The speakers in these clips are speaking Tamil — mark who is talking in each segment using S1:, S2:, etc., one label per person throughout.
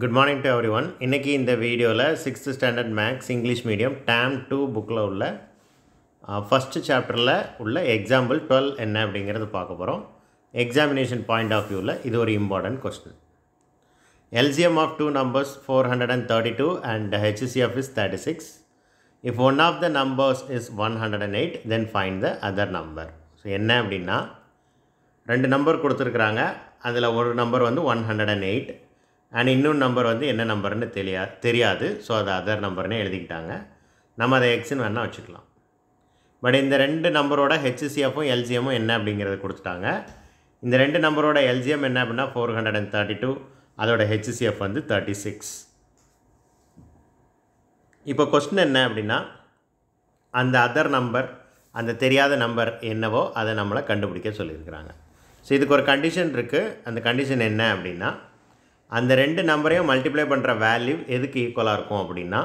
S1: good morning to everyone இன்றைக்கி இந்த வீடியோவில் sixth standard maths English medium term two புக்கில் உள்ள ஃபஸ்ட்டு சாப்டரில் உள்ள எக்ஸாம்பிள் டுவெல் என்ன அப்படிங்கிறது பார்க்க போகிறோம் எக்ஸாமினேஷன் பாயிண்ட் ஆஃப் வியூவில் இது ஒரு important question LCM of two numbers four hundred and thirty two and HCF is thirty six if one of the numbers is one hundred and eight then find the other number so என்ன அப்படின்னா ரெண்டு நம்பர் கொடுத்துருக்குறாங்க அதில் ஒரு நம்பர் வந்து ஒன் ஹண்ட்ரட் அண்ட் எயிட் அண்ட் இன்னொரு நம்பர் வந்து என்ன நம்பர்னு தெரியா தெரியாது ஸோ அதை அதர் நம்பர்னு எழுதிக்கிட்டாங்க நம்ம அதை எக்ஸ்னு வேணால் வச்சுக்கலாம் பட் இந்த ரெண்டு நம்பரோட ஹெச்சிசிஎஃப்பும் எல்ஜிஎமும் என்ன அப்படிங்கிறத கொடுத்துட்டாங்க இந்த ரெண்டு நம்பரோட எல்ஜிஎம் என்ன அப்படின்னா four hundred and thirty two அதோட ஹெச்சிசிஎஃப் வந்து தேர்ட்டி சிக்ஸ் இப்போ கொஸ்டின் என்ன அப்படின்னா அந்த அதர் நம்பர் அந்த தெரியாத நம்பர் என்னவோ அதை நம்மளை கண்டுபிடிக்க சொல்லியிருக்கிறாங்க ஸோ இதுக்கு ஒரு கண்டிஷன் இருக்குது அந்த கண்டிஷன் என்ன அப்படின்னா அந்த ரெண்டு நம்பரையும் மல்டிப்ளை பண்ணுற வேல்யூ எதுக்கு ஈக்குவலாக இருக்கும் அப்படின்னா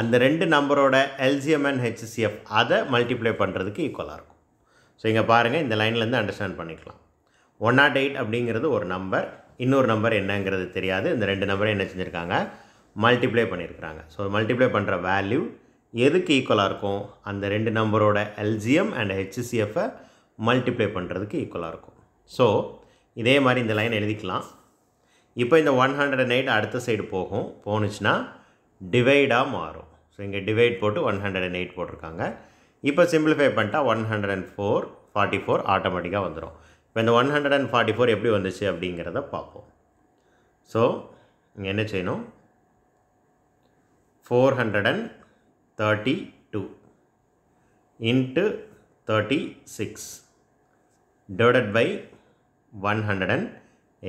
S1: அந்த ரெண்டு நம்பரோட எல்சிஎம் அண்ட் ஹெச்சிஎஃப் அதை மல்டிப்ளை பண்ணுறதுக்கு ஈக்குவலாக இருக்கும் ஸோ இங்கே பாருங்கள் இந்த லைன்லேருந்து அண்டர்ஸ்டாண்ட் பண்ணிக்கலாம் ஒன் நாட் எயிட் அப்படிங்கிறது ஒரு நம்பர் இன்னொரு நம்பர் என்னங்கிறது தெரியாது இந்த ரெண்டு நம்பரும் என்ன செஞ்சுருக்காங்க மல்டிப்ளை பண்ணியிருக்கிறாங்க ஸோ மல்டிப்ளை பண்ணுற வேல்யூ எதுக்கு ஈக்குவலாக இருக்கும் அந்த ரெண்டு நம்பரோட எல்ஜிஎம் அண்ட் ஹெச்சிசிஎஃப்பை மல்டிப்ளை பண்ணுறதுக்கு ஈக்குவலாக இருக்கும் ஸோ இதே மாதிரி இந்த லைன் எழுதிக்கலாம் இப்போ இந்த ஒன் ஹண்ட்ரட் அண்ட் எயிட் அடுத்த சைடு போகும் போனுச்சுன்னா டிவைடாக மாறும் ஸோ இங்கே டிவைட் போட்டு ஒன் ஹண்ட்ரட் அண்ட் எயிட் போட்டிருக்காங்க இப்போ சிம்பிளிஃபை பண்ணிட்டா one hundred and four forty four ஆட்டோமேட்டிக்காக வந்துடும் இப்போ இந்த one hundred and forty four எப்படி வந்துச்சு அப்படிங்கிறத பார்ப்போம் ஸோ இங்கே என்ன செய்யணும் four hundred and thirty two into thirty six divided by one hundred and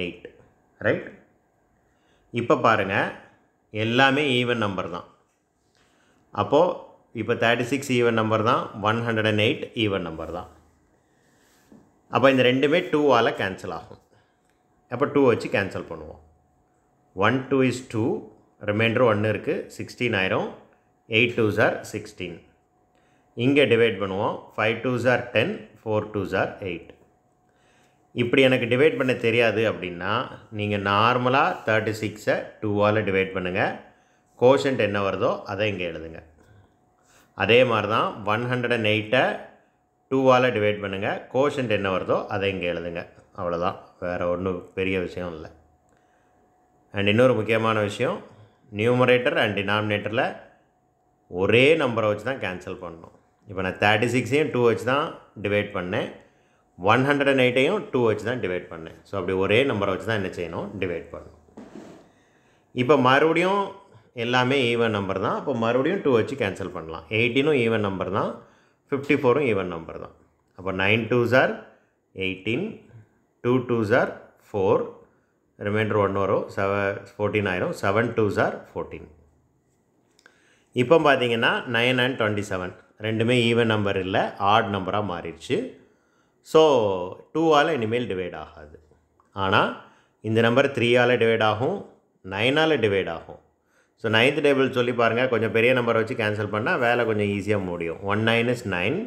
S1: eight right இப்போ பாருங்கள் எல்லாமே ஈவன் நம்பர் தான் அப்போது இப்போ தேர்ட்டி சிக்ஸ் ஈவன் நம்பர் தான் one hundred and eight even number தான் அப்போ இந்த ரெண்டுமே டூவால் கேன்சல் ஆகும் அப்போ டூ வச்சு கேன்சல் பண்ணுவோம் one two is two remainder ஒன்று இருக்குது சிக்ஸ்டீன் ஆயிரும் எயிட் டூ ஜார் சிக்ஸ்டீன் இங்கே டிவைட் பண்ணுவோம் ஃபைவ் டூ ஜார் டென் ஃபோர் டூ ஜார் எயிட் இப்படி எனக்கு டிவைட் பண்ண தெரியாது அப்படின்னா நீங்கள் நார்மலாக தேர்ட்டி சிக்ஸை டூவால் டிவைட் பண்ணுங்கள் கோஷன்ட் என்ன வருதோ அதை இங்கே எழுதுங்க அதே மாதிரி தான் ஒன் ஹண்ட்ரட் அண்ட் எயிட்டை டூவால் டிவைட் பண்ணுங்கள் கோஷன்ட் என்ன வருதோ அதை இங்கே எழுதுங்க அவ்வளோதான் வேறு ஒன்றும் பெரிய விஷயம் இல்லை அண்ட் இன்னொரு முக்கியமான விஷயம் நியூமரேட்டர் அண்ட் டினாமினேட்டரில் ஒரே நம்பரை வச்சு தான் கேன்சல் பண்ணணும் இப்போ நான் தேர்ட்டி சிக்ஸையும் டூ வச்சு தான் டிவைட் பண்ணேன் ஒன் ஹண்ட்ரட் அண்ட் எயிட்டையும் டூ வச்சு தான் டிவைட் பண்ணேன் ஸோ அப்படி ஒரே நம்பரை வச்சு தான் என்ன செய்யணும் டிவைட் பண்ணும் இப்போ மறுபடியும் எல்லாமே ஈவன் நம்பர் தான் அப்போ மறுபடியும் டூ வச்சு கேன்சல் பண்ணலாம் எயிட்டீனும் ஈவன் நம்பர் தான் ஃபிஃப்டி ஃபோரும் ஈவன் நம்பர் தான் அப்போ நைன் டூ சார் எயிட்டீன் டூ டூ சார் ஃபோர் ரிமைண்டர் ஒன் வரும் செவ ஃபோர்டீன் ஆயிரும் செவன் டூ சார் ஃபோர்டீன் இப்போ பார்த்தீங்கன்னா நைன் அண்ட் டுவெண்ட்டி செவன் ரெண்டுமே ஈவன் நம்பர் இல்லை ஆட் நம்பராக மாறிடுச்சு ஸோ டூவால் இனிமேல் டிவைட் ஆகாது ஆனால் இந்த நம்பர் த்ரீயால் டிவைட் ஆகும் நைனால் டிவைட் ஆகும் ஸோ நைன்த் டேபிள் சொல்லி பாருங்கள் கொஞ்சம் பெரிய நம்பரை வச்சு கேன்சல் பண்ணால் வேலை கொஞ்சம் ஈஸியாக முடியும் one nine is nine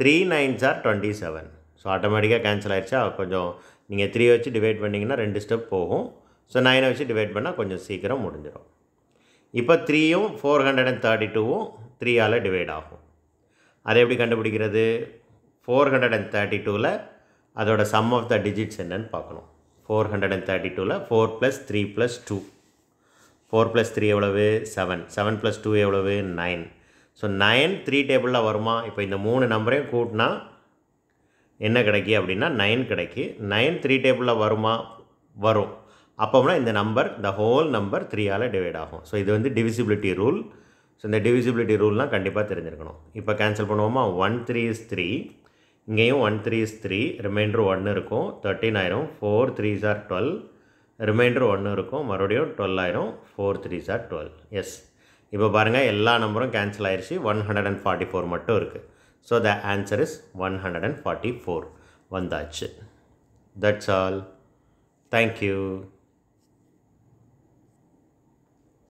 S1: three nines are twenty seven so ஆட்டோமேட்டிக்காக கேன்சல் ஆகிடுச்சா கொஞ்சம் நீங்கள் த்ரீ வச்சு டிவைட் பண்ணிங்கன்னா ரெண்டு ஸ்டெப் போகும் ஸோ நைனை வச்சு டிவைட் பண்ணால் கொஞ்சம் சீக்கிரம் முடிஞ்சிடும் இப்போ த்ரீயும் ஃபோர் ஹண்ட்ரட் அண்ட் தேர்ட்டி டூவும் த்ரீயால் டிவைட் ஆகும் அதை எப்படி கண்டுபிடிக்கிறது ஃபோர் ஹண்ட்ரட் அண்ட் தேர்ட்டி டூவில் அதோட சம் ஆஃப் த டிஜிட்ஸ் என்னன்னு பார்க்கணும் ஃபோர் ஹண்ட்ரட் அண்ட் தேர்ட்டி டூவில் four plus three plus two four plus three எவ்வளவு செவன் செவன் ப்ளஸ் டூ எவ்வளவு நைன் ஸோ நைன் த்ரீ டேபிளில் வருமா இப்போ இந்த மூணு நம்பரையும் கூட்டினா என்ன கிடைக்கி அப்படின்னா நைன் கிடைக்கி நைன் த்ரீ டேபிளில் வருமா வரும் அப்போம்னா இந்த நம்பர் இந்த ஹோல் நம்பர் த்ரீயால் டிவைட் ஆகும் ஸோ இது வந்து டிவிசிபிலிட்டி ரூல் ஸோ இந்த டிவிசிபிலிட்டி ரூல்லாம் கண்டிப்பாக தெரிஞ்சிருக்கணும் இப்போ கேன்சல் பண்ணுவோமா ஒன் த்ரீ இஸ் த்ரீ இங்கேயும் one three is three remainder ஒன்று இருக்கும் தேர்ட்டின் ஆயிரும் ஃபோர் த்ரீ சார் டுவெல் ரிமைண்டர் ஒன்று இருக்கும் மறுபடியும் டுவெல் ஆயிரும் ஃபோர் த்ரீ சார் டுவெல் எஸ் இப்போ பாருங்கள் எல்லா நம்பரும் கேன்சல் ஆயிடுச்சு one hundred and forty four மட்டும் இருக்குது so the answer is one hundred and forty four வந்தாச்சு தட்ஸ் ஆல் தேங்க் யூ